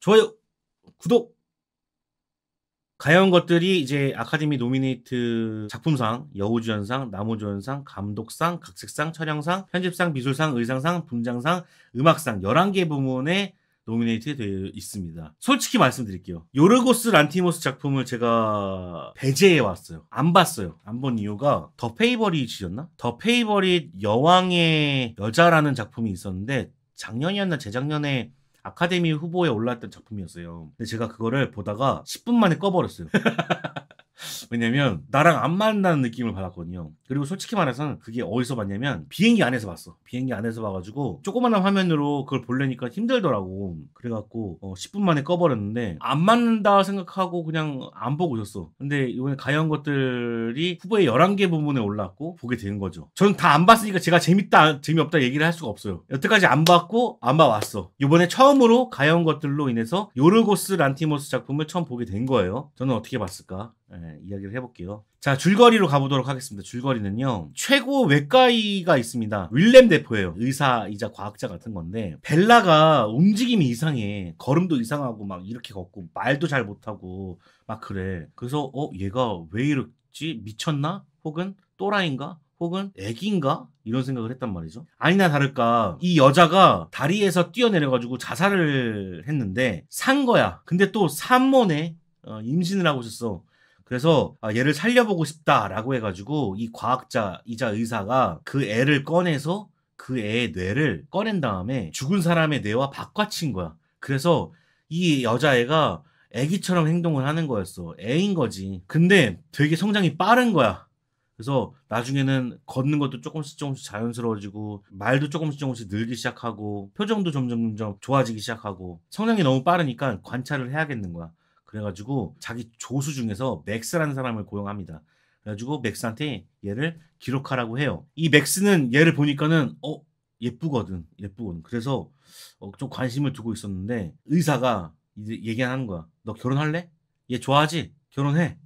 좋아요, 구독. 가여운 것들이 이제 아카데미 노미네이트 작품상, 여우주연상, 나무주연상, 감독상, 각색상, 촬영상, 편집상, 미술상, 의상상, 분장상, 음악상 11개 부문에 노미네이트 되어 있습니다. 솔직히 말씀드릴게요. 요르고스 란티모스 작품을 제가 배제해 왔어요. 안 봤어요. 안 본 이유가 더 페이버릿이었나? 더 페이버릿 여왕의 여자라는 작품이 있었는데 작년이었나 재작년에 아카데미 후보에 올랐던 작품이었어요. 근데 제가 그거를 보다가 10분 만에 꺼버렸어요. 왜냐면 나랑 안 맞는다는 느낌을 받았거든요. 그리고 솔직히 말해서 는 그게 어디서 봤냐면 비행기 안에서 봤어. 비행기 안에서 봐가지고 조그만한 화면으로 그걸 보려니까 힘들더라고. 그래갖고 어, 10분 만에 꺼버렸는데 안 맞는다 생각하고 그냥 안 보고 있었어. 근데 이번에 가연 것들이 후보의 11개 부분에 올랐고 보게 되는 거죠. 저는 다 안 봤으니까 제가 재밌다 재미없다 얘기를 할 수가 없어요. 여태까지 안 봤고 안 봐왔어. 이번에 처음으로 가연 것들로 인해서 요르고스 란티모스 작품을 처음 보게 된 거예요. 저는 어떻게 봤을까? 예, 이야기를 해볼게요. 자, 줄거리로 가보도록 하겠습니다. 줄거리는요. 최고 외과의가 있습니다. 윌렘 대포예요 의사이자 과학자 같은 건데 벨라가 움직임이 이상해. 걸음도 이상하고 막 이렇게 걷고 말도 잘 못하고 막 그래. 그래서 어 얘가 왜 이렇지? 미쳤나? 혹은 또라인가? 혹은 애기인가? 이런 생각을 했단 말이죠. 아니나 다를까 이 여자가 다리에서 뛰어내려가지고 자살을 했는데 산 거야. 근데 또 산모네 어, 임신을 하고 있었어. 그래서 아, 얘를 살려보고 싶다라고 해가지고 이 과학자이자 의사가 그 애를 꺼내서 그 애의 뇌를 꺼낸 다음에 죽은 사람의 뇌와 바꿔친 거야. 그래서 이 여자애가 애기처럼 행동을 하는 거였어. 애인 거지. 근데 되게 성장이 빠른 거야. 그래서 나중에는 걷는 것도 조금씩 조금씩 자연스러워지고 말도 조금씩 조금씩 늘기 시작하고 표정도 점점 점점 좋아지기 시작하고 성장이 너무 빠르니까 관찰을 해야겠는 거야. 그래가지고 자기 조수 중에서 맥스라는 사람을 고용합니다. 그래가지고 맥스한테 얘를 기록하라고 해요. 이 맥스는 얘를 보니까는 어 예쁘거든, 예쁘거든. 그래서 어, 좀 관심을 두고 있었는데 의사가 이제 얘기하는 거야. 너 결혼할래? 얘 좋아하지? 결혼해.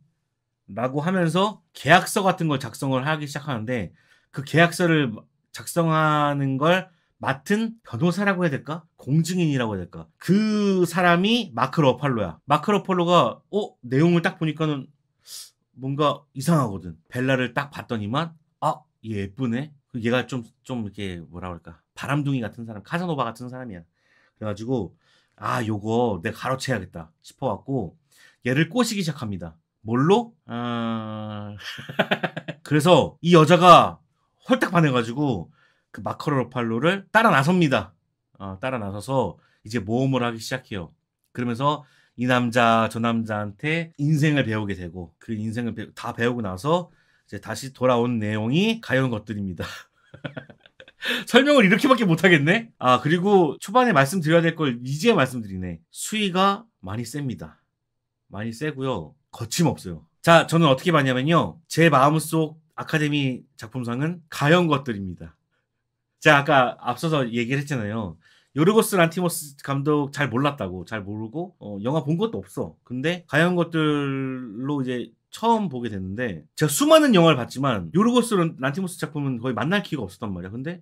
라고 하면서 계약서 같은 걸 작성을 하기 시작하는데 그 계약서를 작성하는 걸 맡은 변호사라고 해야 될까? 공증인이라고 해야 될까? 그 사람이 마크 러팔로야. 마크 러팔로가 어 내용을 딱 보니까는 뭔가 이상하거든. 벨라를 딱 봤더니만 아 예쁘네. 그 얘가 좀좀 좀 이렇게 뭐라 그럴까? 바람둥이 같은 사람, 카사노바 같은 사람이야. 그래가지고 아 요거 내가 가로채야겠다 싶어갖고 얘를 꼬시기 시작합니다. 뭘로? 아... 그래서 이 여자가 홀딱 반해가지고 그 마커로 로팔로를 따라 나섭니다. 어, 따라 나서서 이제 모험을 하기 시작해요. 그러면서 이 남자 저 남자한테 인생을 배우게 되고 그 인생을 배, 다 배우고 나서 이제 다시 돌아온 내용이 가여운 것들입니다. 설명을 이렇게밖에 못하겠네? 아, 그리고 초반에 말씀드려야 될 걸 이제 말씀드리네. 수위가 많이 셉니다. 많이 세고요. 거침없어요. 자, 저는 어떻게 봤냐면요. 제 마음속 아카데미 작품상은 가연 것들입니다. 제가 아까 앞서서 얘기를 했잖아요. 요르고스 란티모스 감독 잘 몰랐다고 잘 모르고 어, 영화 본 것도 없어. 근데 가연 것들로 이제 처음 보게 됐는데 제가 수많은 영화를 봤지만 요르고스 란티모스 작품은 거의 만날 기회가 없었단 말이야. 근데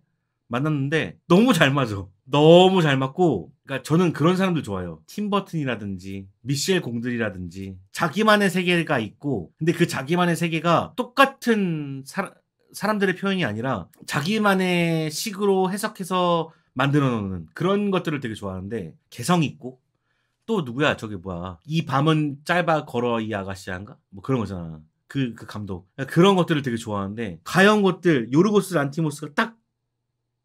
만났는데 너무 잘 맞아. 너무 잘 맞고 그러니까 저는 그런 사람들 좋아요. 팀 버튼이라든지 미셸 공들이라든지 자기만의 세계가 있고 근데 그 자기만의 세계가 똑같은 사, 람 사람들의 표현이 아니라 자기만의 식으로 해석해서 만들어 놓는 그런 것들을 되게 좋아하는데 개성 있고 또 누구야 저게 뭐야 이 밤은 짧아 걸어 이 아가씨한가 뭐 그런 거잖아 그, 그 감독 그러니까 그런 것들을 되게 좋아하는데 가연 것들 요르고스 란티모스가 딱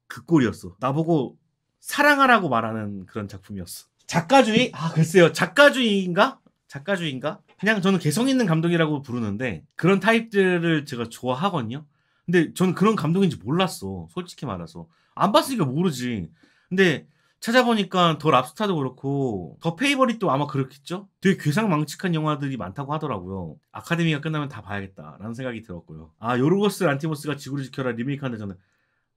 그 꼴이었어 나보고 사랑하라고 말하는 그런 작품이었어 작가주의 아 글쎄요 작가주의인가 작가주의인가 그냥 저는 개성 있는 감독이라고 부르는데 그런 타입들을 제가 좋아하거든요 근데 저는 그런 감독인지 몰랐어. 솔직히 말해서. 안 봤으니까 모르지. 근데 찾아보니까 더 랍스타도 그렇고 더 페이버릿도 아마 그렇겠죠? 되게 괴상망측한 영화들이 많다고 하더라고요. 아카데미가 끝나면 다 봐야겠다라는 생각이 들었고요. 아 요르고스 란티모스가 지구를 지켜라 리메이크하는데 저는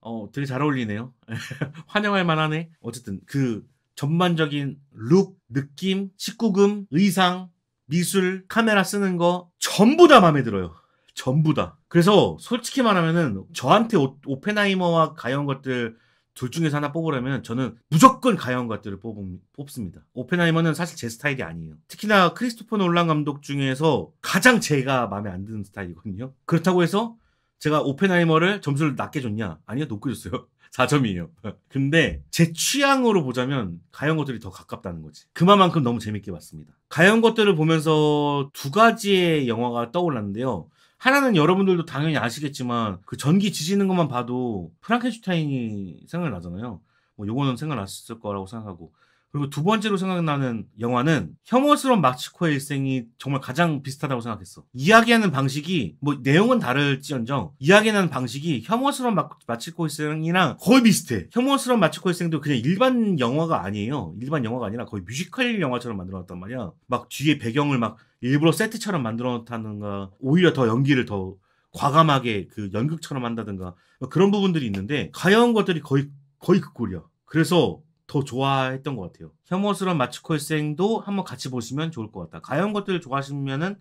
어 되게 잘 어울리네요. 환영할 만하네. 어쨌든 그 전반적인 룩, 느낌, 19금, 의상, 미술, 카메라 쓰는 거 전부 다 마음에 들어요. 전부 다. 그래서 솔직히 말하면은 저한테 오, 오펜하이머와 가여 것들 둘 중에서 하나 뽑으려면 저는 무조건 가여 것들을 뽑 뽑습니다. 오펜하이머는 사실 제 스타일이 아니에요. 특히나 크리스토퍼 놀란 감독 중에서 가장 제가 마음에 안 드는 스타일이거든요. 그렇다고 해서 제가 오펜하이머를 점수를 낮게 줬냐? 아니요, 높게 줬어요. 4점이에요. 근데 제 취향으로 보자면 가연 것들이 더 가깝다는 거지. 그만큼 너무 재밌게 봤습니다. 가연 것들을 보면서 두 가지의 영화가 떠올랐는데요. 하나는 여러분들도 당연히 아시겠지만 그 전기 지지는 것만 봐도 프랑켄슈타인이 생각나잖아요. 뭐 요거는 생각났을 거라고 생각하고 그리고 두 번째로 생각나는 영화는 혐오스러운 마츠코의 일생이 정말 가장 비슷하다고 생각했어. 이야기하는 방식이 뭐 내용은 다를지언정 이야기하는 방식이 혐오스러운 마츠코 일생이랑 거의 비슷해. 혐오스러운 마츠코 일생도 그냥 일반 영화가 아니에요. 일반 영화가 아니라 거의 뮤지컬 영화처럼 만들어놨단 말이야. 막 뒤에 배경을 막 일부러 세트처럼 만들어놨다는가 오히려 더 연기를 더 과감하게 그 연극처럼 한다든가 그런 부분들이 있는데 가여운 것들이 거의 거의 그 꼴이야. 그래서 더 좋아했던 것 같아요. 혐오스러운 마츠콜생도 한번 같이 보시면 좋을 것 같다. 가연 것들 좋아하시면은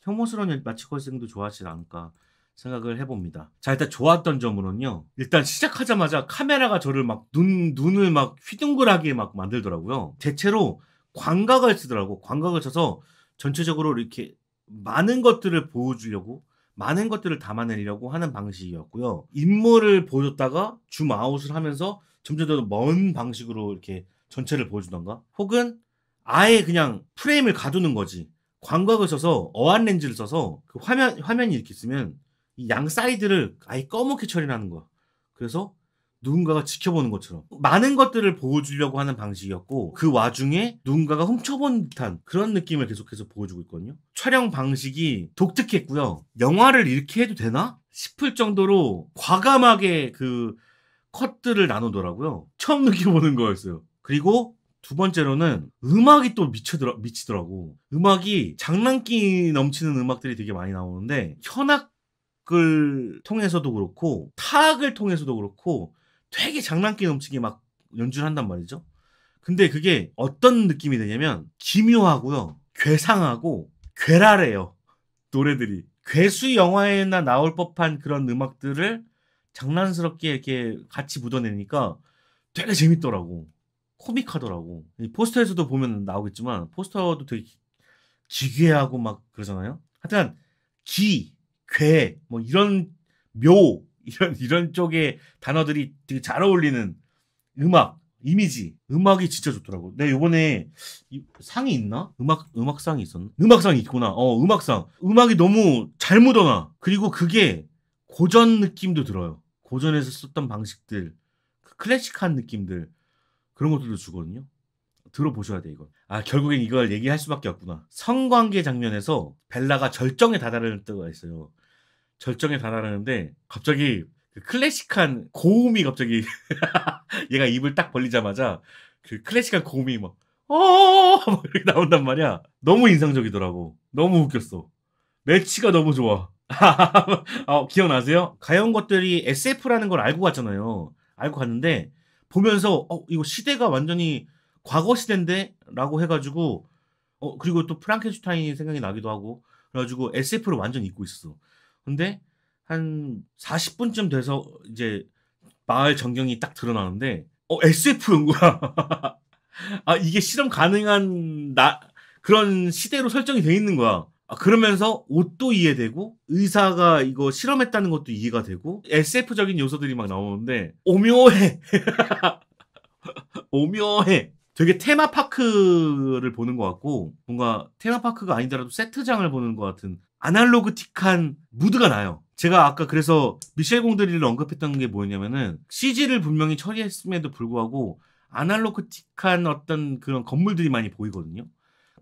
혐오스러운 마츠콜생도 좋아하시지 않을까 생각을 해봅니다. 자 일단 좋았던 점으로는요. 일단 시작하자마자 카메라가 저를 막 눈 눈을 막 휘둥그레하게 막 만들더라고요. 대체로 광각을 쓰더라고. 광각을 쳐서 전체적으로 이렇게 많은 것들을 보여주려고 많은 것들을 담아내려고 하는 방식이었고요. 인물을 보여줬다가 줌 아웃을 하면서 점점 더 먼 방식으로 이렇게 전체를 보여준던가 혹은 아예 그냥 프레임을 가두는 거지 광각을 써서 어안 렌즈를 써서 그 화면 화면이 이렇게 있으면 이 양 사이드를 아예 검은게 처리하는 거야 그래서 누군가가 지켜보는 것처럼 많은 것들을 보여주려고 하는 방식이었고 그 와중에 누군가가 훔쳐본 듯한 그런 느낌을 계속해서 보여주고 있거든요 촬영 방식이 독특했고요 영화를 이렇게 해도 되나 싶을 정도로 과감하게 그 컷들을 나누더라고요. 처음 느껴보는 거였어요. 그리고 두 번째로는 음악이 또 미치더라, 미치더라고. 음악이 장난기 넘치는 음악들이 되게 많이 나오는데 현악을 통해서도 그렇고 타악을 통해서도 그렇고 되게 장난기 넘치게 막 연주를 한단 말이죠. 근데 그게 어떤 느낌이 되냐면 기묘하고요. 괴상하고 괴랄해요. 노래들이. 괴수 영화에나 나올 법한 그런 음악들을 장난스럽게 이렇게 같이 묻어내니까 되게 재밌더라고. 코믹하더라고. 포스터에서도 보면 나오겠지만 포스터도 되게 기괴하고 막 그러잖아요. 하여튼 기, 괴, 뭐 이런 묘 이런 이런 쪽의 단어들이 되게 잘 어울리는 음악, 이미지, 음악이 진짜 좋더라고. 내가 네, 요번에 상이 있나? 음악 음악상이 있었나? 음악상이 있구나. 어, 음악상. 음악이 너무 잘 묻어나. 그리고 그게 고전 느낌도 들어요. 고전에서 썼던 방식들 그 클래식한 느낌들 그런 것들도 주거든요. 들어보셔야 돼 이건. 아 결국엔 이걸 얘기할 수밖에 없구나. 성관계 장면에서 벨라가 절정에 다다르는 때가 있어요. 절정에 다다르는데 갑자기 그 클래식한 고음이 갑자기 얘가 입을 딱 벌리자마자 그 클래식한 고음이 막 어어 어 이렇게 나온단 말이야. 너무 인상적이더라고. 너무 웃겼어. 매치가 너무 좋아. 어, 기억나세요? 가여운 것들이 SF라는 걸 알고 갔잖아요. 알고 갔는데 보면서 어 이거 시대가 완전히 과거 시대인데라고 해가지고 어 그리고 또 프랑켄슈타인 이 생각이 나기도 하고 그래가지고 SF를 완전히 잊고 있었어. 근데 한 40분쯤 돼서 이제 마을 전경이 딱 드러나는데 어 SF인 거야. 아 이게 실험 가능한 나 그런 시대로 설정이 돼 있는 거야. 아, 그러면서 옷도 이해되고 의사가 이거 실험했다는 것도 이해가 되고 SF적인 요소들이 막 나오는데 오묘해 오묘해 되게 테마파크를 보는 것 같고 뭔가 테마파크가 아니더라도 세트장을 보는 것 같은 아날로그틱한 무드가 나요. 제가 아까 그래서 미셸 공드리를 언급했던 게 뭐였냐면은 CG를 분명히 처리했음에도 불구하고 아날로그틱한 어떤 그런 건물들이 많이 보이거든요.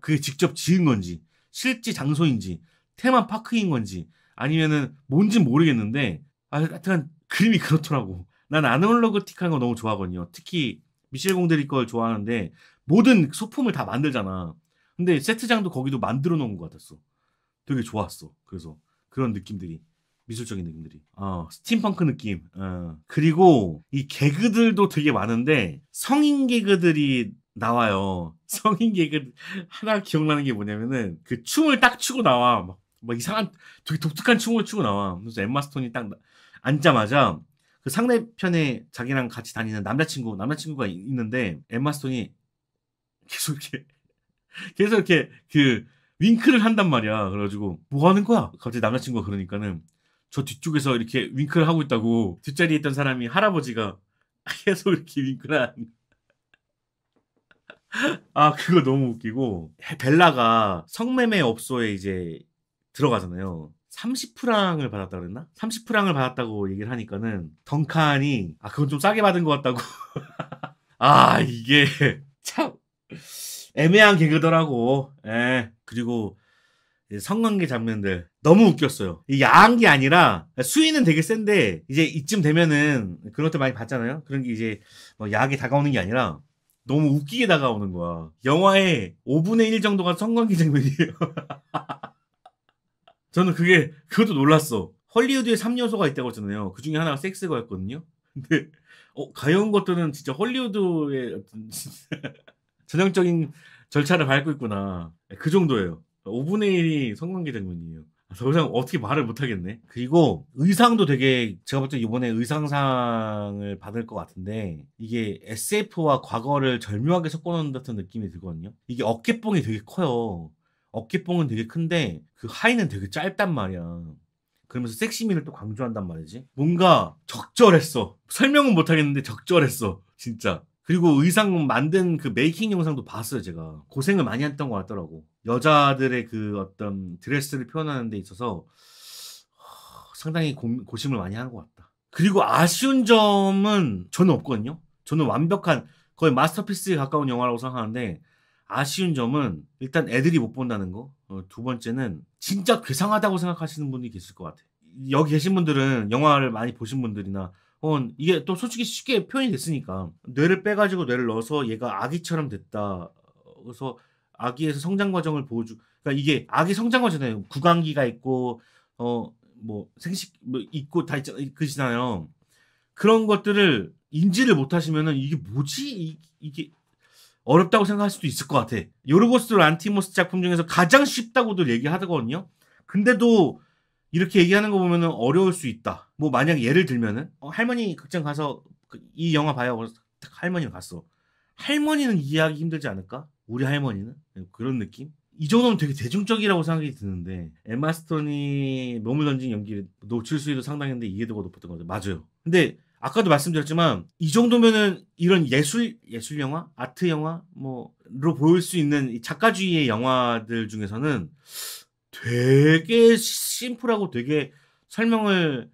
그게 직접 지은 건지 실지 장소인지 테마파크인 건지 아니면은 뭔진 모르겠는데 아, 하여튼 그림이 그렇더라고. 난 아날로그틱한 거 너무 좋아하거든요. 특히 미셸 공대리 걸 좋아하는데 모든 소품을 다 만들잖아. 근데 세트장도 거기도 만들어 놓은 것 같았어. 되게 좋았어. 그래서 그런 느낌들이 미술적인 느낌들이. 어, 스팀펑크 느낌. 어. 그리고 이 개그들도 되게 많은데 성인 개그들이 나와요. 성인 계획을 하나 기억나는 게 뭐냐면은 그 춤을 딱 추고 나와. 막, 막 이상한 되게 독특한 춤을 추고 나와. 그래서 엠마 스톤이 딱 앉자마자 그 상대편에 자기랑 같이 다니는 남자친구 남자친구가 있는데 엠마 스톤이 계속 이렇게 계속 이렇게 그 윙크를 한단 말이야. 그래가지고 뭐 하는 거야? 갑자기 남자친구가 그러니까는 저 뒤쪽에서 이렇게 윙크를 하고 있다고 뒷자리에 있던 사람이 할아버지가 계속 이렇게 윙크를 하는 아 그거 너무 웃기고 벨라가 성매매 업소에 이제 들어가잖아요. 30프랑을 받았다 그랬나? 30프랑을 받았다고 얘기를 하니까는 덩칸이 아 그건 좀 싸게 받은 것 같다고. 아 이게 참 애매한 개그더라고. 예. 그리고 성관계 장면들 너무 웃겼어요. 야한 게 아니라 수위는 되게 센데 이제 이쯤 되면은 그런 것도 많이 봤잖아요. 그런 게 이제 뭐 야하게 다가오는 게 아니라 너무 웃기게 다가오는 거야. 영화의 5분의 1 정도가 성관계 장면이에요. 저는 그게 그것도 놀랐어. 헐리우드에 3요소가 있다고 했잖아요. 그 중에 하나가 섹스가였거든요. 근데 어, 가여운 것들은 진짜 헐리우드의 어떤 전형적인 절차를 밟고 있구나. 그 정도예요. 5분의 1이 성관계 장면이에요. 더 이상 어떻게 말을 못하겠네. 그리고 의상도 되게 제가 볼때 이번에 의상상을 받을 것 같은데 이게 SF와 과거를 절묘하게 섞어놓은 듯한 느낌이 들거든요. 이게 어깨뽕이 되게 커요. 어깨뽕은 되게 큰데 그 하의는 되게 짧단 말이야. 그러면서 섹시미를 또 강조한단 말이지. 뭔가 적절했어. 설명은 못하겠는데 적절했어. 진짜. 그리고 의상 만든 그 메이킹 영상도 봤어요, 제가. 고생을 많이 했던 것 같더라고. 여자들의 그 어떤 드레스를 표현하는 데 있어서 상당히 고, 심을 많이 한 것 같다. 그리고 아쉬운 점은 저는 없거든요. 저는 완벽한 거의 마스터피스에 가까운 영화라고 생각하는데 아쉬운 점은 일단 애들이 못 본다는 거. 어, 두 번째는 진짜 괴상하다고 생각하시는 분이 계실 것 같아. 요 여기 계신 분들은 영화를 많이 보신 분들이나 혹은 이게 또 솔직히 쉽게 표현이 됐으니까 뇌를 빼가지고 뇌를 넣어서 얘가 아기처럼 됐다. 그래서 아기에서 성장 과정을 보여주. 그러니까 이게 아기 성장 과정이에요. 구강기가 있고 어 뭐 생식 뭐 있고 다 있잖아요. 그잖아요. 그런 것들을 인지를 못 하시면은 이게 뭐지 이, 이게 어렵다고 생각할 수도 있을 것 같아. 요르고스 란티모스 작품 중에서 가장 쉽다고도 얘기하더거든요. 근데도 이렇게 얘기하는 거 보면은 어려울 수 있다. 뭐 만약 예를 들면은 어, 할머니 극장 가서 그 이 영화 봐요. 할머니가 갔어. 할머니는 이해하기 힘들지 않을까? 우리 할머니는 그런 느낌? 이 정도면 되게 대중적이라고 생각이 드는데 엠마 스톤이 몸을 던진 연기를 놓칠 수도 상당했는데 이해도가 높았던 거죠. 맞아요. 근데 아까도 말씀드렸지만 이 정도면은 이런 예술 예술 영화, 아트 영화 뭐로 보일 수 있는 작가주의의 영화들 중에서는 되게 심플하고 되게 설명을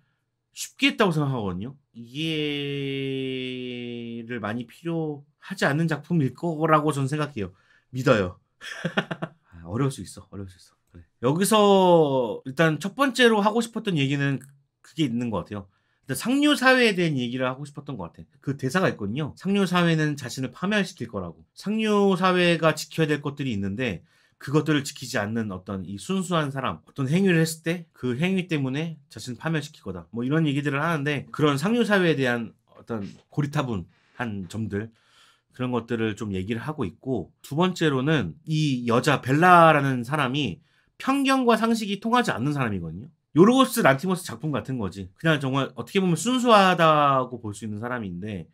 쉽게 했다고 생각하거든요. 이해를 많이 필요 하지 않는 작품일 거라고 저는 생각해요. 믿어요. 아, 어려울 수 있어. 어려울 수 있어. 그래. 여기서 일단 첫 번째로 하고 싶었던 얘기는 그게 있는 것 같아요. 일단 상류 사회에 대한 얘기를 하고 싶었던 것 같아. 요그 대사가 있거든요. 상류 사회는 자신을 파멸시킬 거라고. 상류 사회가 지켜야 될 것들이 있는데 그것들을 지키지 않는 어떤 이 순수한 사람, 어떤 행위를 했을 때 그 행위 때문에 자신을 파멸시킬거다뭐 이런 얘기들을 하는데 그런 상류 사회에 대한 어떤 고리타분한 점들 그런 것들을 좀 얘기를 하고 있고 두 번째로는 이 여자 벨라라는 사람이 편견과 상식이 통하지 않는 사람이거든요. 요르고스 란티모스 작품 같은 거지. 그냥 정말 어떻게 보면 순수하다고 볼 수 있는 사람인데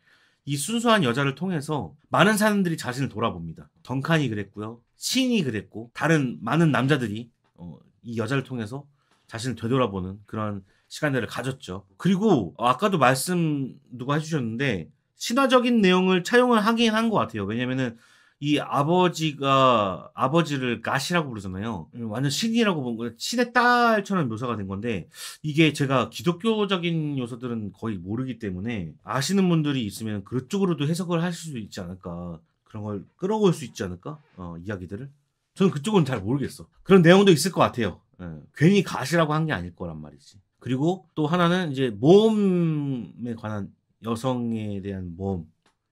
이 순수한 여자를 통해서 많은 사람들이 자신을 돌아봅니다. 덩칸이 그랬고요. 신이 그랬고 다른 많은 남자들이 어, 이 여자를 통해서 자신을 되돌아보는 그런 시간들을 가졌죠. 그리고 아까도 말씀 누가 해주셨는데 신화적인 내용을 차용을 하긴 한 것 같아요. 왜냐면은 이 아버지가 아버지를 가시라고 부르잖아요. 완전 신이라고 본 거예요. 신의 딸처럼 묘사가 된 건데 이게 제가 기독교적인 요소들은 거의 모르기 때문에 아시는 분들이 있으면 그쪽으로도 해석을 할 수 있지 않을까 그런 걸 끌어올 수 있지 않을까 어, 이야기들을 저는 그쪽은 잘 모르겠어. 그런 내용도 있을 것 같아요. 예. 괜히 가시라고 한 게 아닐 거란 말이지. 그리고 또 하나는 이제 모험에 관한 여성에 대한 모험,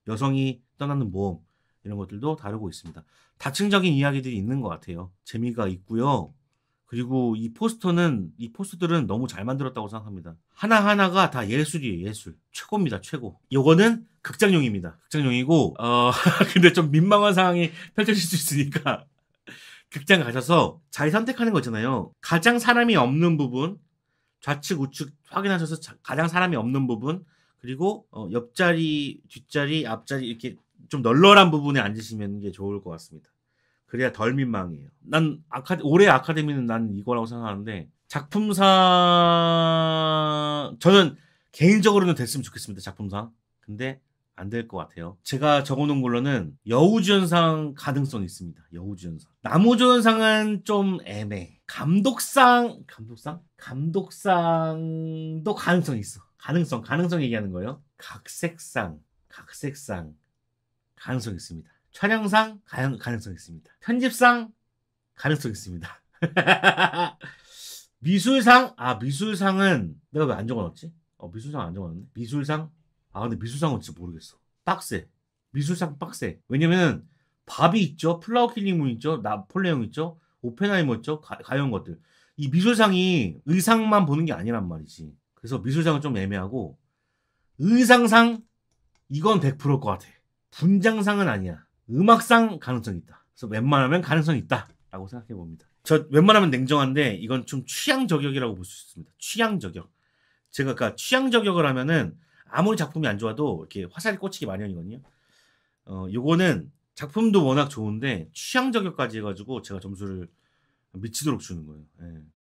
여성이 떠나는 모험 이런 것들도 다루고 있습니다. 다층적인 이야기들이 있는 것 같아요. 재미가 있고요. 그리고 이 포스터는 이 포스들은 터 너무 잘 만들었다고 생각합니다. 하나 하나가 다 예술이에요, 예술. 최고입니다, 최고. 요거는 극장용입니다. 극장용이고 어 근데 좀 민망한 상황이 펼쳐질 수 있으니까 극장 가셔서 잘 선택하는 거잖아요. 가장 사람이 없는 부분, 좌측 우측 확인하셔서 가장 사람이 없는 부분, 그리고 어, 옆자리, 뒷자리, 앞자리 이렇게 좀 널널한 부분에 앉으시면게 좋을 것 같습니다. 그래야 덜 민망해요. 난 아카 올해 아카데미는 난 이거라고 생각하는데 작품상 저는 개인적으로는 됐으면 좋겠습니다. 작품상. 근데 안 될 것 같아요. 제가 적어놓은 걸로는 여우주연상 가능성 있습니다. 여우주연상. 나무주연상은 좀 애매. 감독상 감독상 감독상도 가능성 있어. 가능성, 가능성 얘기하는 거예요. 각색상, 각색상 가능성 있습니다. 촬영상 가능, 가능성 있습니다. 편집상 가능성 있습니다. 미술상 아 미술상은 내가 왜 안 적어놨지? 어 미술상 안 적어놨네. 미술상 아 근데 미술상은 진짜 모르겠어. 빡세. 미술상 빡세. 왜냐면 밥이 있죠, 플라워 킬링문 있죠, 나폴레옹 있죠, 오펜하이머 있죠, 가, 가요 것들. 이 미술상이 의상만 보는 게 아니란 말이지. 그래서 미술상은 좀 애매하고 의상상 이건 100%일 것 같아. 분장상은 아니야. 음악상 가능성이 있다. 그래서 웬만하면 가능성이 있다라고 생각해 봅니다. 저 웬만하면 냉정한데 이건 좀 취향 저격이라고 볼 수 있습니다. 취향 저격. 제가 아까 그러니까 취향 저격을 하면은 아무리 작품이 안 좋아도 이렇게 화살이 꽂히기 마련이거든요. 어, 요거는 작품도 워낙 좋은데 취향 저격까지 해가지고 제가 점수를 미치도록 주는 거예요. 예.